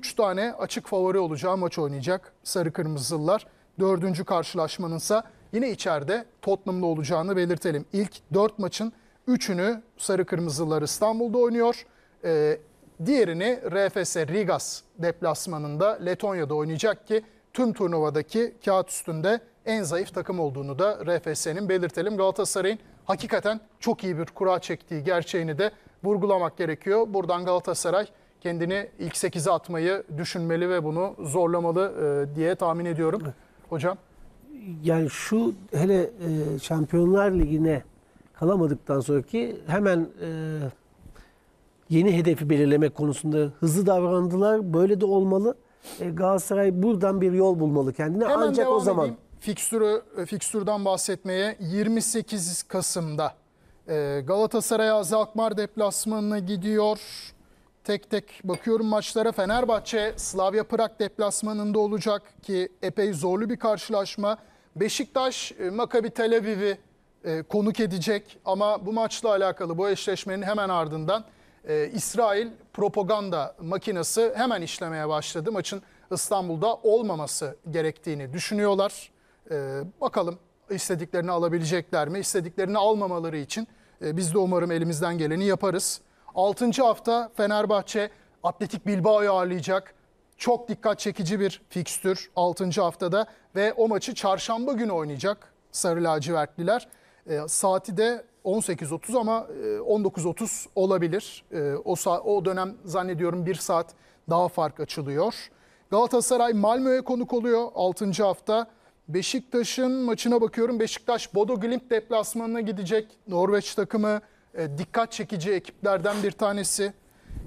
3 tane açık favori olacağı maç oynayacak Sarı Kırmızılılar. Dördüncü karşılaşmanın ise yine içeride Tottenham'la olacağını belirtelim. İlk 4 maçın 3'ünü Sarı Kırmızılılar İstanbul'da oynuyor. Ee, diğerini RFS Rigas deplasmanında Letonya'da oynayacak ki tüm turnuvadaki kağıt üstünde en zayıf takım olduğunu da RFS'nin belirtelim. Galatasaray'ın hakikaten çok iyi bir kura çektiği gerçeğini de vurgulamak gerekiyor. Buradan Galatasaray kendini ilk 8'e atmayı düşünmeli ve bunu zorlamalı e, diye tahmin ediyorum. Hocam? Yani şu hele e, Şampiyonlar Ligi'ne kalamadıktan sonraki hemen e, yeni hedefi belirlemek konusunda hızlı davrandılar. Böyle de olmalı. E, Galatasaray buradan bir yol bulmalı kendine. Hemen Ancak o zaman edeyim. fikstürü e, fikstürden bahsetmeye 28 Kasım'da e, Galatasaray Azakmar deplasmanına gidiyor tek tek bakıyorum maçlara. Fenerbahçe Slavia Prag deplasmanında olacak ki epey zorlu bir karşılaşma. Beşiktaş e, Makabi Tel Aviv'i e, konuk edecek ama bu maçla alakalı bu eşleşmenin hemen ardından e, İsrail propaganda makinesi hemen işlemeye başladı. Maçın İstanbul'da olmaması gerektiğini düşünüyorlar. E, bakalım istediklerini alabilecekler mi? İstediklerini almamaları için e, biz de umarım elimizden geleni yaparız. 6. hafta Fenerbahçe Atletik Bilbao'yu ağırlayacak. Çok dikkat çekici bir fikstür 6. haftada ve o maçı çarşamba günü oynayacak Sarı Lacivertliler. E, saati de 18.30 ama 19.30 e, olabilir. E, o, o dönem zannediyorum bir saat daha fark açılıyor. Galatasaray Malmö'ye konuk oluyor 6. hafta. Beşiktaş'ın maçına bakıyorum. Beşiktaş Bodo Glimt deplasmanına gidecek. Norveç takımı e, dikkat çekici ekiplerden bir tanesi.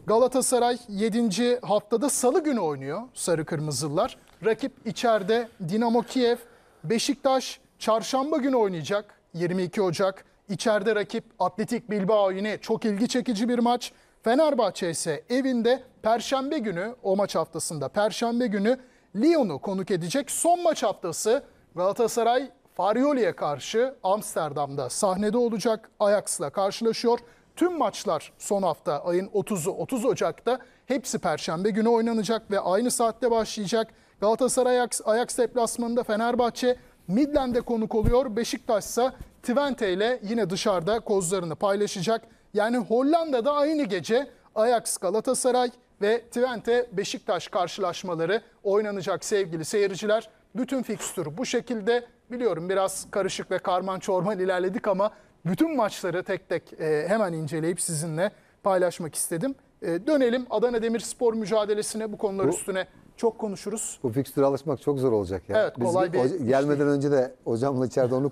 Galatasaray 7. haftada salı günü oynuyor sarı kırmızılar. Rakip içeride Dinamo Kiev, Beşiktaş çarşamba günü oynayacak 22 Ocak. İçeride rakip Atletik Bilbao yine çok ilgi çekici bir maç. Fenerbahçe ise evinde perşembe günü o maç haftasında perşembe günü Lyon'u konuk edecek son maç haftası Galatasaray Farioli'ye karşı Amsterdam'da sahnede olacak. Ajax'la karşılaşıyor. Tüm maçlar son hafta ayın 30'u 30 Ocak'ta hepsi perşembe günü oynanacak ve aynı saatte başlayacak. Galatasaray Ajax, Ajax deplasmanında Fenerbahçe Midland'e konuk oluyor. Beşiktaş ise Twente ile yine dışarıda kozlarını paylaşacak. Yani Hollanda'da aynı gece Ajax Galatasaray ve Twente Beşiktaş karşılaşmaları oynanacak sevgili seyirciler. Bütün fikstür bu şekilde Biliyorum biraz karışık ve karman çorman ilerledik ama bütün maçları tek tek e, hemen inceleyip sizinle paylaşmak istedim. E, dönelim Adana Demirspor mücadelesine bu konular bu, üstüne çok konuşuruz. Bu fikstüre alışmak çok zor olacak ya. Evet, kolay Biz, bir gelmeden önce de hocamla içeride onu